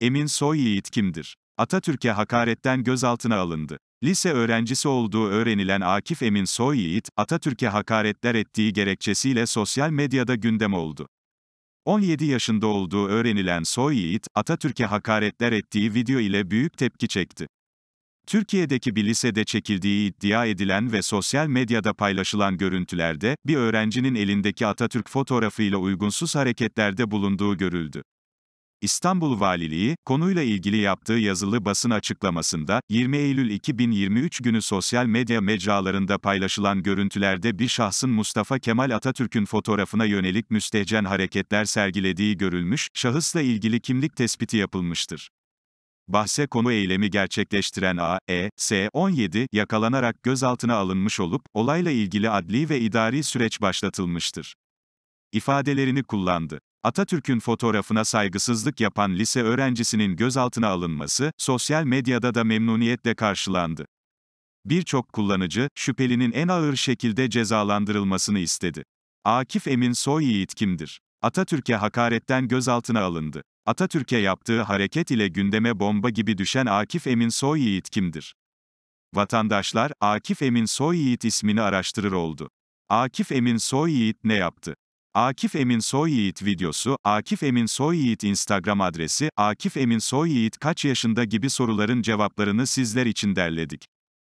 Emin Soyyiğit kimdir? Atatürk'e hakaretten gözaltına alındı. Lise öğrencisi olduğu öğrenilen Akif Emin Soyyiğit, Atatürk'e hakaretler ettiği gerekçesiyle sosyal medyada gündem oldu. 17 yaşında olduğu öğrenilen Soyyiğit, Atatürk'e hakaretler ettiği video ile büyük tepki çekti. Türkiye'deki bir lisede çekildiği iddia edilen ve sosyal medyada paylaşılan görüntülerde, bir öğrencinin elindeki Atatürk fotoğrafıyla uygunsuz hareketlerde bulunduğu görüldü. İstanbul Valiliği, konuyla ilgili yaptığı yazılı basın açıklamasında, 20 Eylül 2023 günü sosyal medya mecralarında paylaşılan görüntülerde bir şahsın Mustafa Kemal Atatürk'ün fotoğrafına yönelik müstehcen hareketler sergilediği görülmüş, şahısla ilgili kimlik tespiti yapılmıştır. Bahse konu eylemi gerçekleştiren A, E, S, 17, yakalanarak gözaltına alınmış olup, olayla ilgili adli ve idari süreç başlatılmıştır. İfadelerini kullandı. Atatürk'ün fotoğrafına saygısızlık yapan lise öğrencisinin gözaltına alınması, sosyal medyada da memnuniyetle karşılandı. Birçok kullanıcı, şüphelinin en ağır şekilde cezalandırılmasını istedi. Akif Emin Soyyiğit kimdir? Atatürk'e hakaretten gözaltına alındı. Atatürk'e yaptığı hareket ile gündeme bomba gibi düşen Akif Emin Soyyiğit kimdir? Vatandaşlar, Akif Emin Soyyiğit ismini araştırır oldu. Akif Emin Soyyiğit ne yaptı? Akif Emin Soyyiğit videosu, Akif Emin Soyyiğit Instagram adresi, Akif Emin Soyyiğit kaç yaşında gibi soruların cevaplarını sizler için derledik.